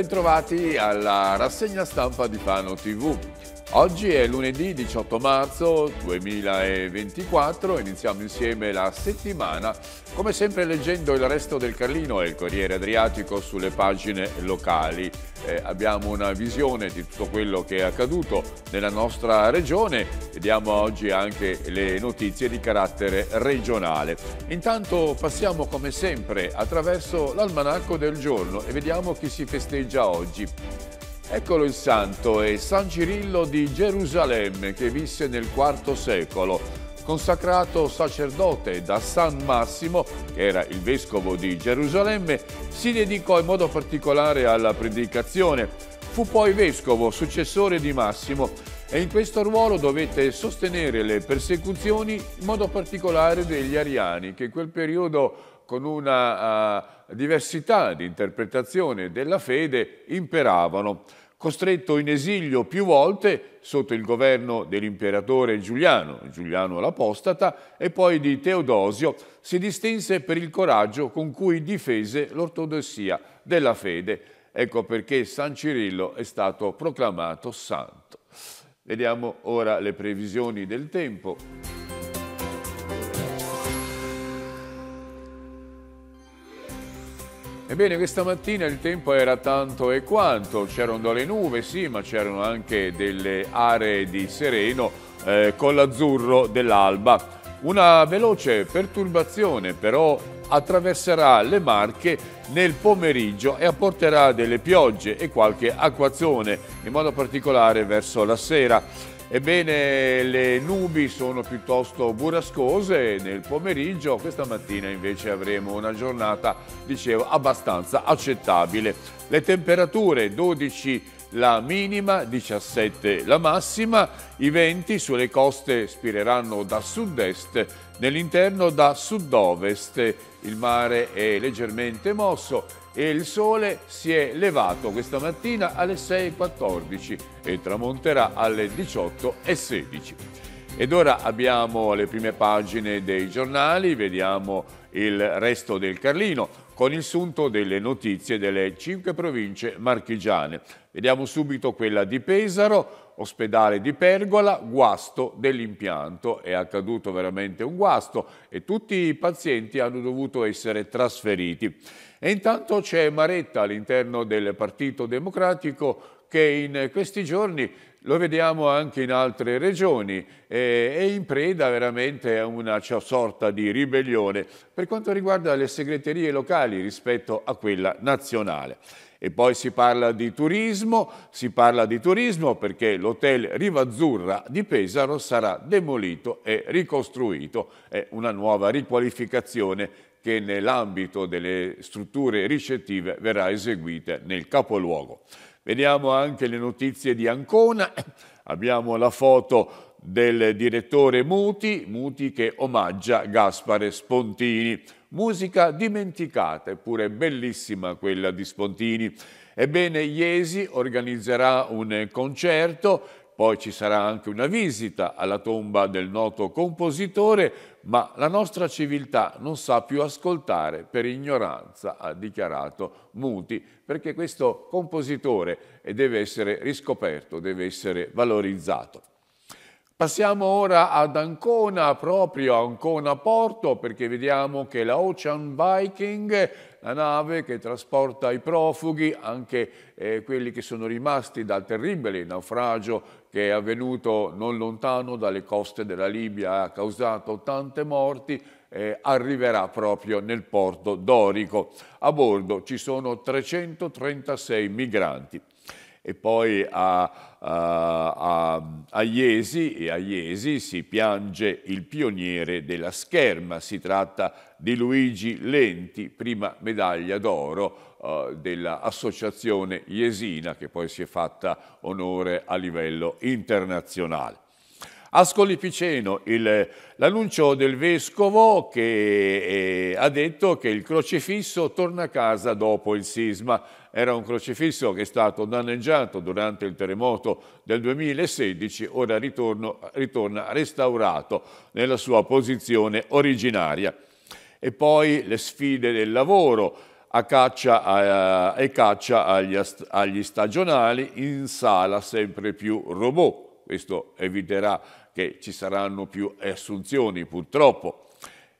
Bentrovati alla rassegna stampa di Fano TV. Oggi è lunedì 18 marzo 2024, iniziamo insieme la settimana, come sempre leggendo il resto del Carlino e il Corriere Adriatico sulle pagine locali. Eh, abbiamo una visione di tutto quello che è accaduto nella nostra regione e diamo oggi anche le notizie di carattere regionale. Intanto passiamo come sempre attraverso l'almanacco del giorno e vediamo chi si festeggia oggi. Eccolo il santo, è San Cirillo di Gerusalemme che visse nel IV secolo. Consacrato sacerdote da San Massimo, che era il vescovo di Gerusalemme, si dedicò in modo particolare alla predicazione. Fu poi vescovo, successore di Massimo, e in questo ruolo dovette sostenere le persecuzioni, in modo particolare degli ariani, che in quel periodo con una uh, diversità di interpretazione della fede, imperavano. Costretto in esilio più volte sotto il governo dell'imperatore Giuliano, Giuliano l'Apostata, e poi di Teodosio, si distinse per il coraggio con cui difese l'ortodossia della fede. Ecco perché San Cirillo è stato proclamato santo. Vediamo ora le previsioni del tempo. Ebbene, questa mattina il tempo era tanto e quanto, c'erano delle nuvole, sì, ma c'erano anche delle aree di sereno eh, con l'azzurro dell'alba. Una veloce perturbazione però attraverserà le Marche nel pomeriggio e apporterà delle piogge e qualche acquazzone, in modo particolare verso la sera. Ebbene, le nubi sono piuttosto burrascose nel pomeriggio, questa mattina invece avremo una giornata, dicevo, abbastanza accettabile. Le temperature 12 la minima, 17 la massima, i venti sulle coste spireranno da sud-est, nell'interno da sud-ovest, il mare è leggermente mosso e il sole si è levato questa mattina alle 6.14 e tramonterà alle 18.16. Ed ora abbiamo le prime pagine dei giornali, vediamo il resto del Carlino con il sunto delle notizie delle cinque province marchigiane. Vediamo subito quella di Pesaro, ospedale di Pergola, guasto dell'impianto. È accaduto veramente un guasto e tutti i pazienti hanno dovuto essere trasferiti. E intanto c'è Maretta all'interno del Partito Democratico che in questi giorni lo vediamo anche in altre regioni, eh, è in preda veramente a una sorta di ribellione per quanto riguarda le segreterie locali rispetto a quella nazionale. E poi si parla di turismo, si parla di turismo perché l'hotel Rivazzurra di Pesaro sarà demolito e ricostruito, è una nuova riqualificazione che nell'ambito delle strutture ricettive verrà eseguita nel capoluogo. Vediamo anche le notizie di Ancona, abbiamo la foto del direttore Muti, Muti che omaggia Gaspare Spontini. Musica dimenticata, eppure bellissima quella di Spontini. Ebbene, Iesi organizzerà un concerto, poi ci sarà anche una visita alla tomba del noto compositore ma la nostra civiltà non sa più ascoltare per ignoranza, ha dichiarato Muti, perché questo compositore eh, deve essere riscoperto, deve essere valorizzato. Passiamo ora ad Ancona, proprio Ancona Porto, perché vediamo che la Ocean Viking, la nave che trasporta i profughi, anche eh, quelli che sono rimasti dal terribile naufragio che è avvenuto non lontano dalle coste della Libia, e ha causato tante morti, eh, arriverà proprio nel porto dorico. A bordo ci sono 336 migranti e poi a, a, a, a, Iesi e a Iesi si piange il pioniere della scherma, si tratta di Luigi Lenti, prima medaglia d'oro eh, dell'associazione Iesina che poi si è fatta onore a livello internazionale. Ascoli Piceno, l'annuncio del Vescovo che eh, ha detto che il crocifisso torna a casa dopo il sisma. Era un crocifisso che è stato danneggiato durante il terremoto del 2016, ora ritorno, ritorna restaurato nella sua posizione originaria. E poi le sfide del lavoro a caccia, a, e caccia agli, agli stagionali in sala sempre più robot questo eviterà che ci saranno più assunzioni purtroppo.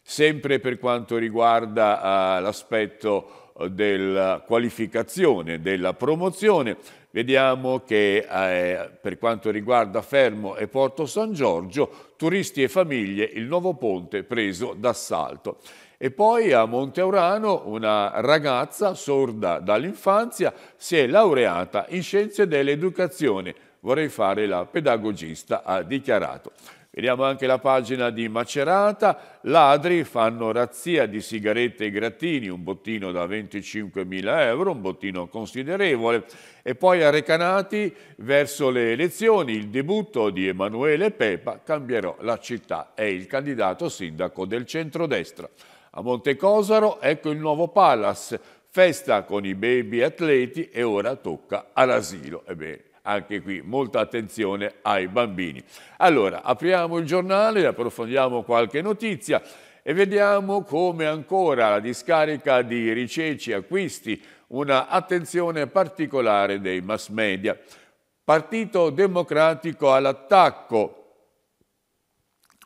Sempre per quanto riguarda uh, l'aspetto eh, della qualificazione, della promozione, vediamo che eh, per quanto riguarda Fermo e Porto San Giorgio, turisti e famiglie, il nuovo ponte preso d'assalto. E poi a Monte Monteurano una ragazza sorda dall'infanzia si è laureata in scienze dell'educazione vorrei fare la pedagogista, ha dichiarato. Vediamo anche la pagina di Macerata. Ladri fanno razzia di sigarette e grattini, un bottino da 25.000 euro, un bottino considerevole. E poi a Recanati, verso le elezioni, il debutto di Emanuele Pepa, cambierò la città, è il candidato sindaco del centrodestra. A Montecosaro, ecco il nuovo Palace, festa con i baby atleti e ora tocca all'asilo. Ebbene, anche qui molta attenzione ai bambini. Allora, apriamo il giornale, approfondiamo qualche notizia e vediamo come ancora la discarica di Riceci acquisti una attenzione particolare dei mass media. Partito Democratico all'attacco,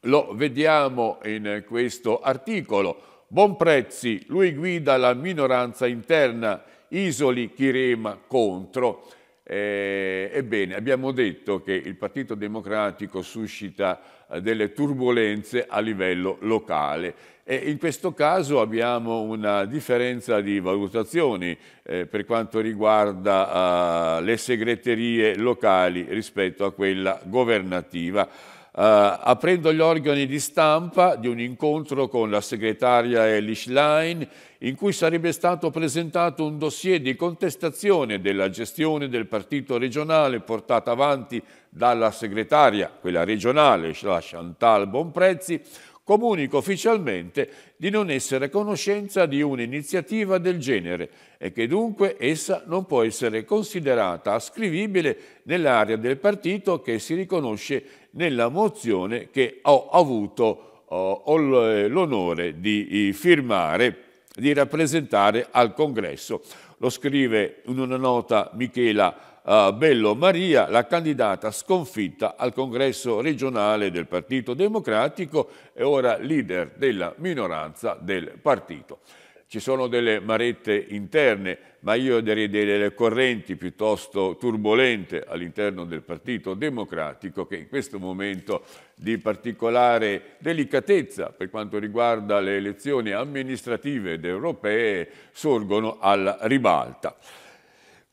lo vediamo in questo articolo. Bonprezzi, lui guida la minoranza interna, Isoli Chirema contro. Eh, ebbene, abbiamo detto che il Partito Democratico suscita eh, delle turbulenze a livello locale e in questo caso abbiamo una differenza di valutazioni eh, per quanto riguarda eh, le segreterie locali rispetto a quella governativa. Eh, aprendo gli organi di stampa di un incontro con la segretaria Elish Line, in cui sarebbe stato presentato un dossier di contestazione della gestione del partito regionale portata avanti dalla segretaria, quella regionale, la Chantal Bonprezzi, comunico ufficialmente di non essere a conoscenza di un'iniziativa del genere e che dunque essa non può essere considerata ascrivibile nell'area del partito che si riconosce nella mozione che ho avuto oh, l'onore di eh, firmare, di rappresentare al congresso. Lo scrive in una nota Michela Bello Maria, la candidata sconfitta al congresso regionale del Partito Democratico e ora leader della minoranza del partito. Ci sono delle marette interne, ma io direi delle correnti piuttosto turbolente all'interno del Partito Democratico che in questo momento di particolare delicatezza per quanto riguarda le elezioni amministrative ed europee sorgono alla ribalta.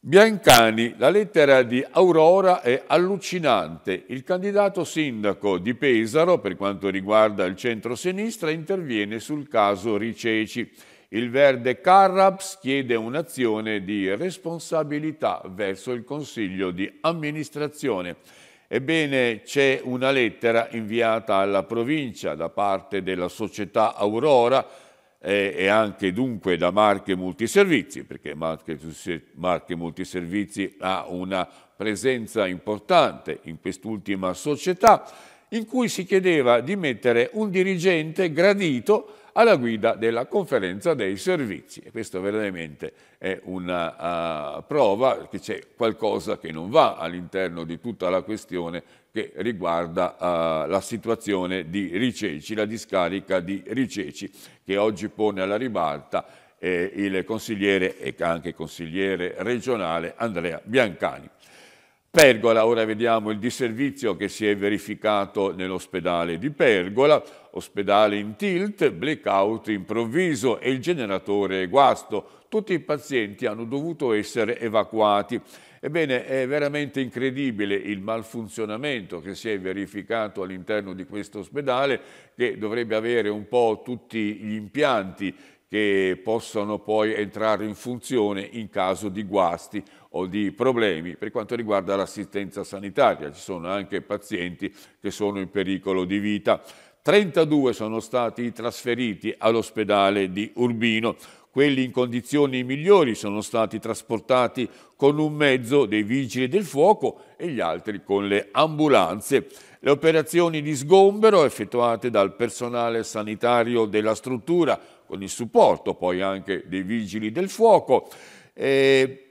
Biancani, la lettera di Aurora è allucinante. Il candidato sindaco di Pesaro, per quanto riguarda il centro-sinistra, interviene sul caso Riceci. Il verde Carraps chiede un'azione di responsabilità verso il Consiglio di amministrazione. Ebbene, c'è una lettera inviata alla provincia da parte della società Aurora e, anche dunque da Marche Multiservizi, perché Marche Multiservizi ha una presenza importante in quest'ultima società, in cui si chiedeva di mettere un dirigente gradito alla guida della conferenza dei servizi. E questo veramente è una uh, prova che c'è qualcosa che non va all'interno di tutta la questione che riguarda uh, la situazione di Riceci, la discarica di Riceci, che oggi pone alla ribalta eh, il consigliere e anche consigliere regionale Andrea Biancani. Pergola, ora vediamo il disservizio che si è verificato nell'ospedale di Pergola, ospedale in tilt, blackout improvviso e il generatore guasto. Tutti i pazienti hanno dovuto essere evacuati. Ebbene, è veramente incredibile il malfunzionamento che si è verificato all'interno di questo ospedale che dovrebbe avere un po' tutti gli impianti che possono poi entrare in funzione in caso di guasti o di problemi per quanto riguarda l'assistenza sanitaria. Ci sono anche pazienti che sono in pericolo di vita. 32 sono stati trasferiti all'ospedale di Urbino. Quelli in condizioni migliori sono stati trasportati con un mezzo dei vigili del fuoco e gli altri con le ambulanze. Le operazioni di sgombero effettuate dal personale sanitario della struttura, con il supporto poi anche dei vigili del fuoco, eh,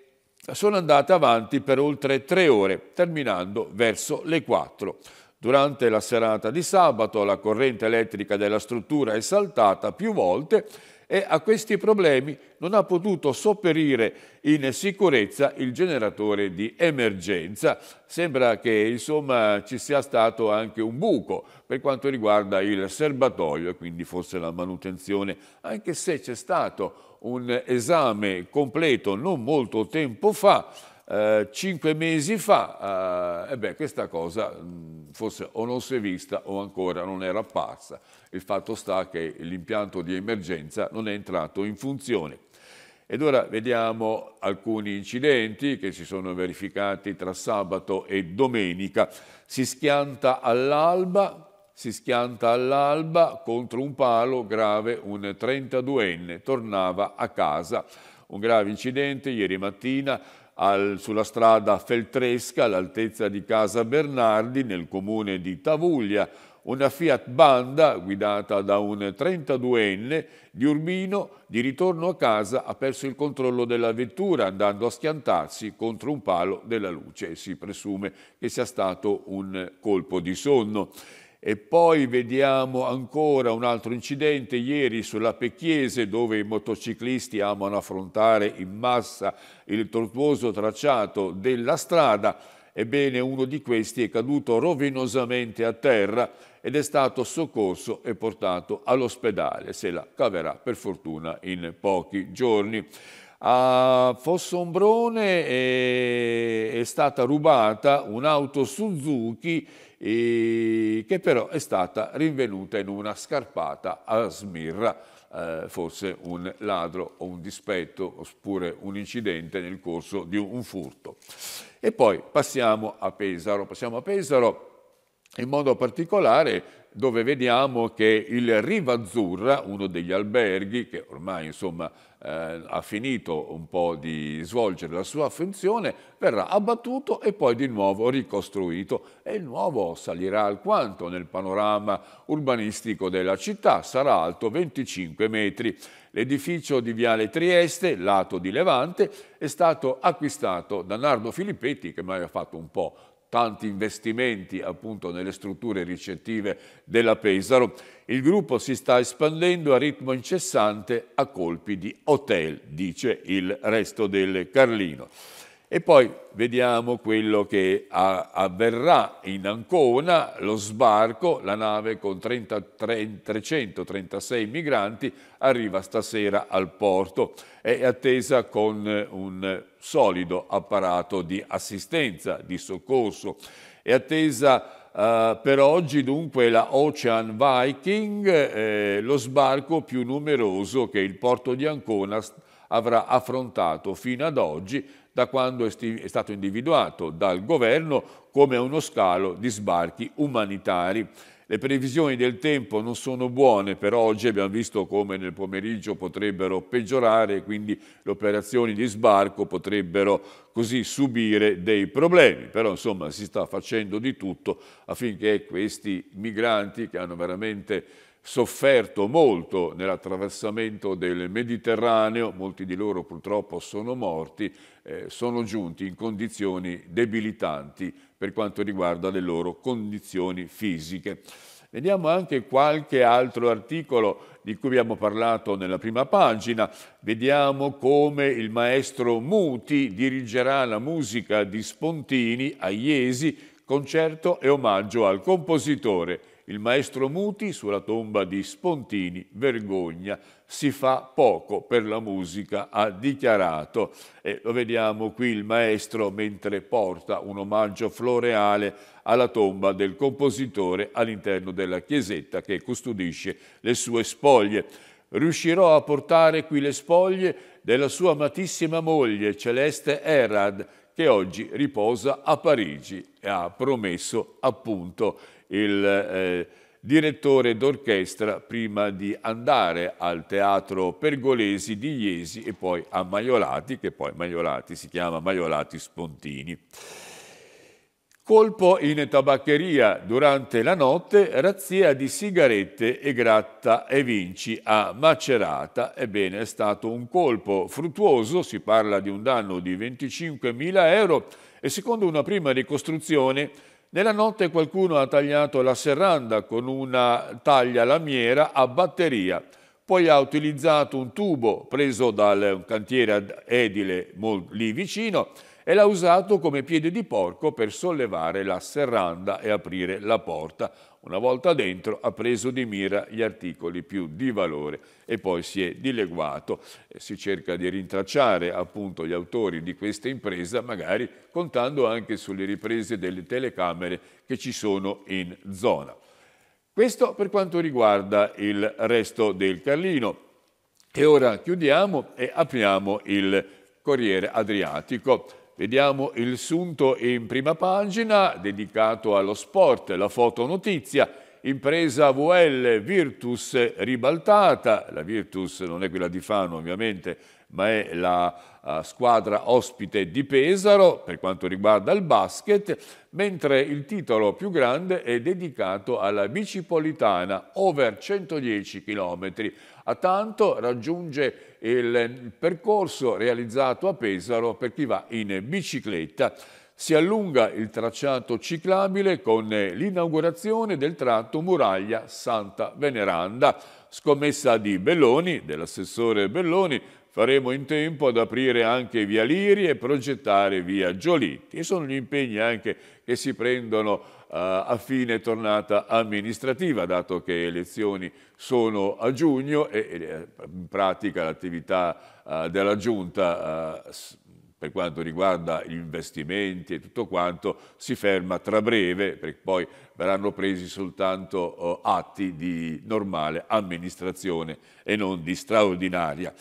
sono andata avanti per oltre tre ore, terminando verso le 4. Durante la serata di sabato la corrente elettrica della struttura è saltata più volte e a questi problemi non ha potuto sopperire in sicurezza il generatore di emergenza. Sembra che insomma, ci sia stato anche un buco per quanto riguarda il serbatoio e quindi forse la manutenzione, anche se c'è stato un esame completo non molto tempo fa eh, cinque mesi fa, eh, beh, questa cosa mh, mm, forse o non si è vista o ancora non era apparsa. Il fatto sta che l'impianto di emergenza non è entrato in funzione. Ed ora vediamo alcuni incidenti che si sono verificati tra sabato e domenica. Si schianta all'alba, si schianta all'alba contro un palo grave un 32enne, tornava a casa. Un grave incidente ieri mattina al, sulla strada Feltresca all'altezza di Casa Bernardi nel comune di Tavuglia, una Fiat Banda guidata da un 32enne di Urbino di ritorno a casa ha perso il controllo della vettura andando a schiantarsi contro un palo della luce. Si presume che sia stato un colpo di sonno. E poi vediamo ancora un altro incidente ieri sulla Pecchiese dove i motociclisti amano affrontare in massa il tortuoso tracciato della strada. Ebbene uno di questi è caduto rovinosamente a terra ed è stato soccorso e portato all'ospedale. Se la caverà per fortuna in pochi giorni. A Fossombrone eh, è, stata rubata un'auto Suzuki e che però è stata rinvenuta in una scarpata a Smirra. Eh, forse un ladro o un dispetto oppure un incidente nel corso di un, un furto. E poi passiamo a Pesaro. Passiamo a Pesaro in modo particolare dove vediamo che il Rivazzurra, uno degli alberghi che ormai insomma, eh, ha finito un po' di svolgere la sua funzione, verrà abbattuto e poi di nuovo ricostruito e il nuovo salirà alquanto nel panorama urbanistico della città, sarà alto 25 metri. L'edificio di Viale Trieste, lato di Levante, è stato acquistato da Nardo Filippetti che mi ha fatto un po' tanti investimenti appunto nelle strutture ricettive della Pesaro, il gruppo si sta espandendo a ritmo incessante a colpi di hotel, dice il resto del Carlino. E poi vediamo quello che avverrà in Ancona, lo sbarco, la nave con 30, 336 migranti arriva stasera al porto, è attesa con un solido apparato di assistenza, di soccorso, è attesa Uh, per oggi dunque la Ocean Viking, eh, lo sbarco più numeroso che il porto di Ancona avrà affrontato fino ad oggi da quando è stato individuato dal governo come uno scalo di sbarchi umanitari. Le previsioni del tempo non sono buone per oggi, abbiamo visto come nel pomeriggio potrebbero peggiorare, quindi le operazioni di sbarco potrebbero così subire dei problemi. Però insomma si sta facendo di tutto affinché questi migranti che hanno veramente sofferto molto nell'attraversamento del Mediterraneo, molti di loro purtroppo sono morti, eh, sono giunti in condizioni debilitanti per quanto riguarda le loro condizioni fisiche. Vediamo anche qualche altro articolo di cui abbiamo parlato nella prima pagina. Vediamo come il maestro Muti dirigerà la musica di Spontini a Iesi, concerto e omaggio al compositore. Il maestro Muti, sulla tomba di Spontini, vergogna, si fa poco per la musica, ha dichiarato. E lo vediamo qui il maestro mentre porta un omaggio floreale alla tomba del compositore all'interno della chiesetta che custodisce le sue spoglie. Riuscirò a portare qui le spoglie della sua amatissima moglie Celeste Erad, che oggi riposa a Parigi e ha promesso appunto il eh, direttore d'orchestra prima di andare al teatro Pergolesi di Iesi e poi a Maiolati, che poi Maiolati si chiama Maiolati Spontini. Colpo in tabaccheria durante la notte, razzia di sigarette e gratta e vinci a Macerata. Ebbene, è stato un colpo fruttuoso, si parla di un danno di 25.000 euro e secondo una prima ricostruzione nella notte qualcuno ha tagliato la serranda con una taglia lamiera a batteria, poi ha utilizzato un tubo preso dal cantiere edile lì vicino e l'ha usato come piede di porco per sollevare la serranda e aprire la porta. Una volta dentro ha preso di mira gli articoli più di valore e poi si è dileguato. Eh, si cerca di rintracciare appunto gli autori di questa impresa, magari contando anche sulle riprese delle telecamere che ci sono in zona. Questo per quanto riguarda il resto del Carlino. E ora chiudiamo e apriamo il Corriere Adriatico. Vediamo il sunto in prima pagina, dedicato allo sport, la fotonotizia, impresa VL Virtus ribaltata, la Virtus non è quella di Fano ovviamente, ma è la eh, squadra ospite di Pesaro per quanto riguarda il basket, mentre il titolo più grande è dedicato alla bicipolitana over 110 km. A tanto raggiunge il percorso realizzato a Pesaro per chi va in bicicletta. Si allunga il tracciato ciclabile con l'inaugurazione del tratto Muraglia-Santa Veneranda, scommessa di Belloni, dell'assessore Belloni, faremo in tempo ad aprire anche via Liri e progettare via Giolitti. E sono gli impegni anche che si prendono eh, a fine tornata amministrativa, dato che le elezioni sono a giugno e eh, in pratica l'attività eh, della Giunta per quanto riguarda gli investimenti e tutto quanto, si ferma tra breve, perché poi verranno presi soltanto atti di normale amministrazione e non di straordinaria.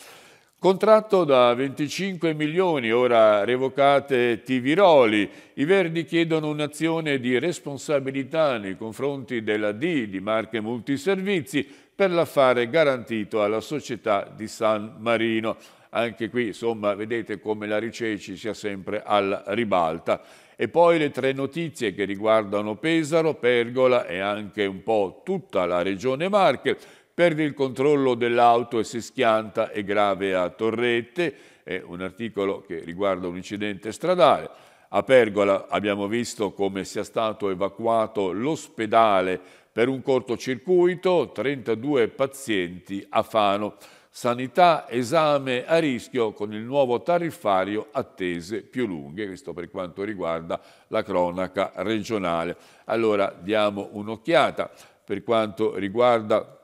Contratto da 25 milioni, ora revocate TV Tiviroli, i Verdi chiedono un'azione di responsabilità nei confronti della D di Marche Multiservizi per l'affare garantito alla società di San Marino. Anche qui, insomma, vedete come la Riceci sia sempre alla ribalta. E poi le tre notizie che riguardano Pesaro, Pergola e anche un po' tutta la regione Marche perde il controllo dell'auto e si schianta, è grave a Torrette, è un articolo che riguarda un incidente stradale. A Pergola abbiamo visto come sia stato evacuato l'ospedale per un cortocircuito, 32 pazienti a Fano. Sanità, esame a rischio con il nuovo tariffario, attese più lunghe, questo per quanto riguarda la cronaca regionale. Allora diamo un'occhiata per quanto riguarda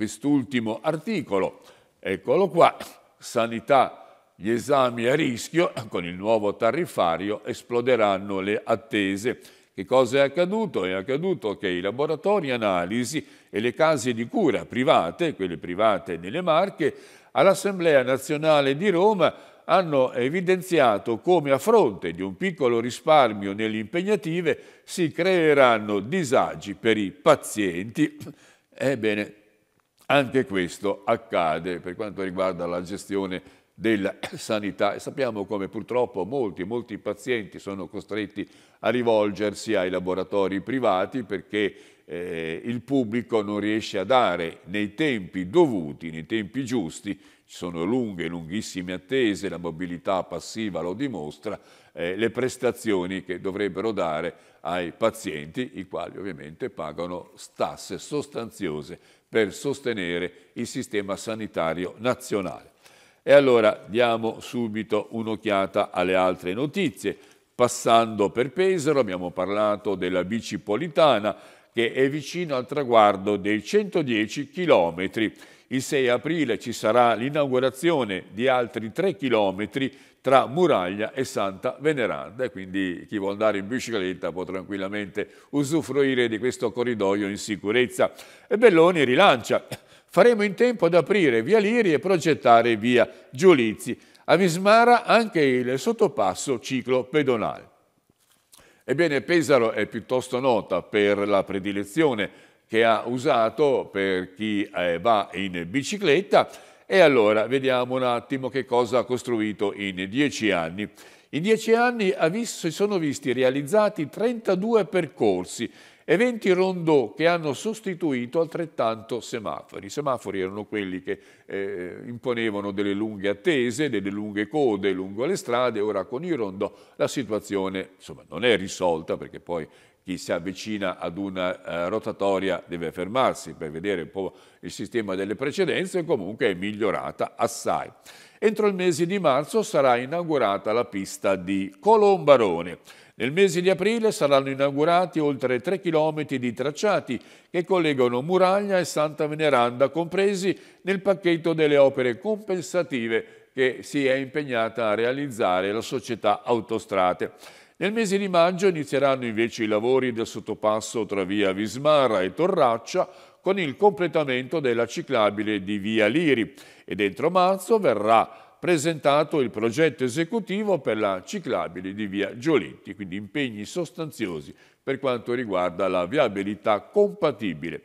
quest'ultimo articolo. Eccolo qua, sanità, gli esami a rischio, con il nuovo tariffario esploderanno le attese. Che cosa è accaduto? È accaduto che i laboratori analisi e le case di cura private, quelle private nelle Marche, all'Assemblea nazionale di Roma hanno evidenziato come a fronte di un piccolo risparmio nelle impegnative si creeranno disagi per i pazienti. Ebbene, anche questo accade per quanto riguarda la gestione della sanità e sappiamo come purtroppo molti, molti pazienti sono costretti a rivolgersi ai laboratori privati perché eh, il pubblico non riesce a dare nei tempi dovuti, nei tempi giusti, ci sono lunghe, lunghissime attese, la mobilità passiva lo dimostra, eh, le prestazioni che dovrebbero dare ai pazienti, i quali ovviamente pagano tasse sostanziose per sostenere il sistema sanitario nazionale. E allora diamo subito un'occhiata alle altre notizie. Passando per Pesaro abbiamo parlato della bicipolitana, che è vicino al traguardo dei 110 km. Il 6 aprile ci sarà l'inaugurazione di altri 3 km tra Muraglia e Santa Veneranda e quindi chi vuole andare in bicicletta può tranquillamente usufruire di questo corridoio in sicurezza. E Belloni rilancia, faremo in tempo ad aprire via Liri e progettare via Giulizi. A Vismara anche il sottopasso ciclo pedonale. Ebbene, Pesaro è piuttosto nota per la predilezione che ha usato per chi eh, va in bicicletta e allora vediamo un attimo che cosa ha costruito in dieci anni. In dieci anni si sono visti realizzati 32 percorsi e 20 rondò che hanno sostituito altrettanto semafori. I semafori erano quelli che eh, imponevano delle lunghe attese, delle lunghe code lungo le strade, ora con i rondò la situazione insomma, non è risolta perché poi chi si avvicina ad una uh, rotatoria deve fermarsi per vedere un po' il sistema delle precedenze, comunque è migliorata assai. Entro il mese di marzo sarà inaugurata la pista di Colombarone nel mese di aprile saranno inaugurati oltre 3 km di tracciati che collegano Muraglia e Santa Veneranda, compresi nel pacchetto delle opere compensative che si è impegnata a realizzare la società Autostrate. Nel mese di maggio inizieranno invece i lavori del sottopasso tra via Vismarra e Torraccia con il completamento della ciclabile di via Liri ed entro marzo verrà presentato il progetto esecutivo per la ciclabile di via Giolitti, quindi impegni sostanziosi per quanto riguarda la viabilità compatibile.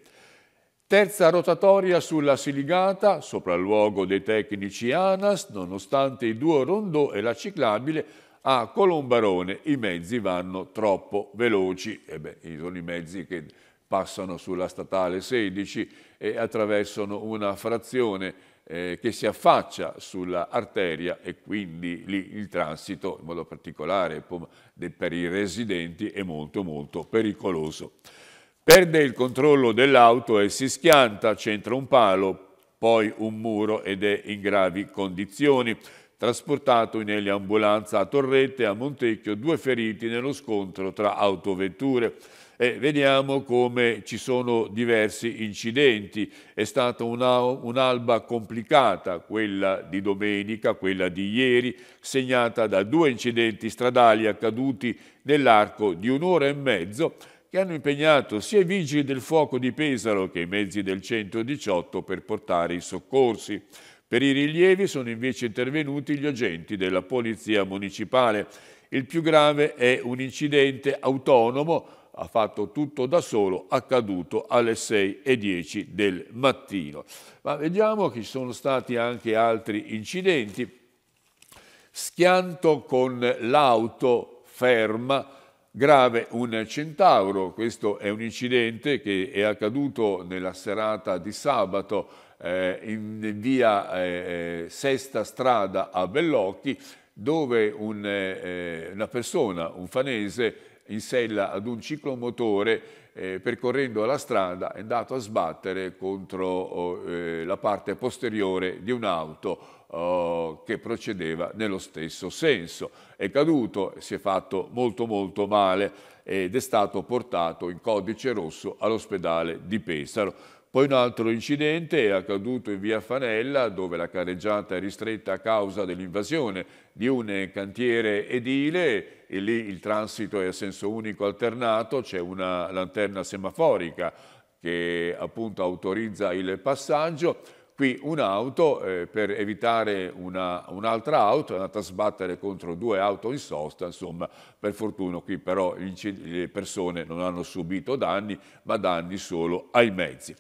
Terza rotatoria sulla Siligata, sopralluogo dei tecnici ANAS, nonostante i due rondò e la ciclabile, a Colombarone i mezzi vanno troppo veloci. E eh beh, sono i mezzi che passano sulla statale 16 e attraversano una frazione eh, che si affaccia sull'arteria e quindi lì il transito, in modo particolare per i residenti, è molto molto pericoloso. Perde il controllo dell'auto e si schianta, c'entra un palo, poi un muro ed è in gravi condizioni. Trasportato in eliambulanza a Torrette a Montecchio, due feriti nello scontro tra autovetture. E vediamo come ci sono diversi incidenti. È stata un'alba complicata, quella di domenica, quella di ieri, segnata da due incidenti stradali accaduti nell'arco di un'ora e mezzo che hanno impegnato sia i vigili del fuoco di Pesaro che i mezzi del 118 per portare i soccorsi. Per i rilievi sono invece intervenuti gli agenti della Polizia Municipale. Il più grave è un incidente autonomo ha fatto tutto da solo, accaduto alle 6.10 del mattino. Ma vediamo che ci sono stati anche altri incidenti. Schianto con l'auto ferma, grave un centauro. Questo è un incidente che è accaduto nella serata di sabato eh, in via eh, Sesta Strada a Bellocchi, dove un, eh, eh una persona, un fanese, in sella ad un ciclomotore eh, percorrendo la strada è andato a sbattere contro oh, eh, la parte posteriore di un'auto oh, che procedeva nello stesso senso. È caduto, si è fatto molto molto male ed è stato portato in codice rosso all'ospedale di Pesaro. Poi un altro incidente è accaduto in via Fanella dove la carreggiata è ristretta a causa dell'invasione di un cantiere edile e lì il transito è a senso unico alternato, c'è una lanterna semaforica che appunto autorizza il passaggio. Qui un'auto eh, per evitare un'altra auto è andata a sbattere contro due auto in sosta, insomma per fortuna qui però le persone non hanno subito danni ma danni solo ai mezzi.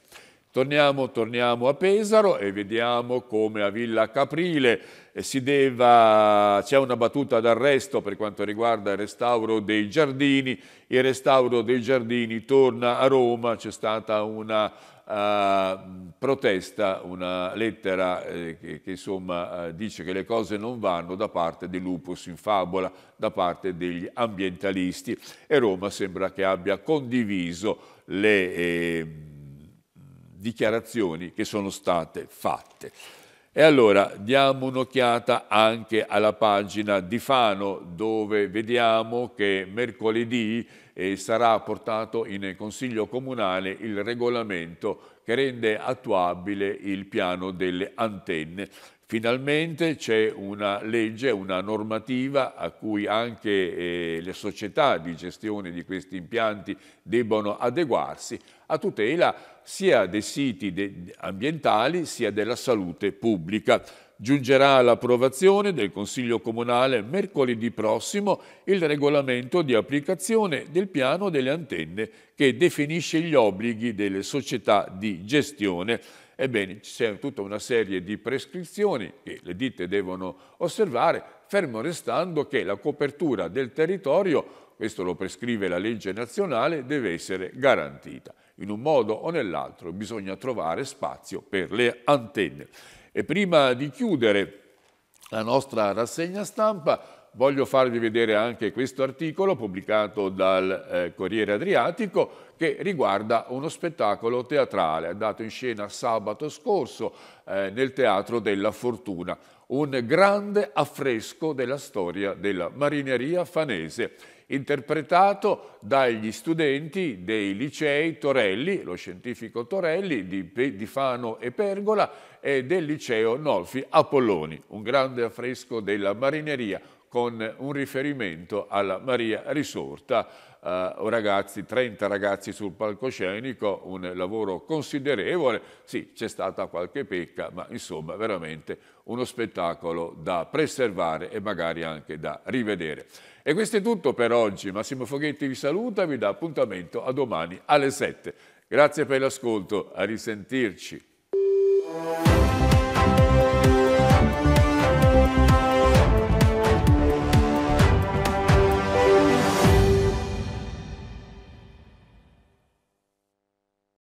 Torniamo, torniamo, a Pesaro e vediamo come a Villa Caprile eh, deva... c'è una battuta d'arresto per quanto riguarda il restauro dei giardini, il restauro dei giardini torna a Roma, c'è stata una uh, protesta, una lettera eh, che, che, insomma eh, dice che le cose non vanno da parte di Lupus in Fabola, da parte degli ambientalisti e Roma sembra che abbia condiviso le... Eh, dichiarazioni che sono state fatte. E allora diamo un'occhiata anche alla pagina di Fano dove vediamo che mercoledì eh, sarà portato in Consiglio Comunale il regolamento che rende attuabile il piano delle antenne. Finalmente c'è una legge, una normativa a cui anche eh, le società di gestione di questi impianti debbono adeguarsi a tutela sia dei siti ambientali sia della salute pubblica. Giungerà all'approvazione del Consiglio Comunale mercoledì prossimo il regolamento di applicazione del piano delle antenne che definisce gli obblighi delle società di gestione. Ebbene, c'è tutta una serie di prescrizioni che le ditte devono osservare, fermo restando che la copertura del territorio, questo lo prescrive la legge nazionale, deve essere garantita in un modo o nell'altro bisogna trovare spazio per le antenne. E prima di chiudere la nostra rassegna stampa voglio farvi vedere anche questo articolo pubblicato dal eh, Corriere Adriatico che riguarda uno spettacolo teatrale andato in scena sabato scorso eh, nel Teatro della Fortuna, un grande affresco della storia della marineria fanese interpretato dagli studenti dei licei Torelli, lo scientifico Torelli di, di Fano e Pergola e del liceo Nolfi Apolloni, un grande affresco della marineria con un riferimento alla Maria risorta eh, ragazzi, 30 ragazzi sul palcoscenico, un lavoro considerevole, sì c'è stata qualche pecca, ma insomma veramente uno spettacolo da preservare e magari anche da rivedere. E questo è tutto per oggi, Massimo Foghetti vi saluta, e vi dà appuntamento a domani alle 7. Grazie per l'ascolto, a risentirci.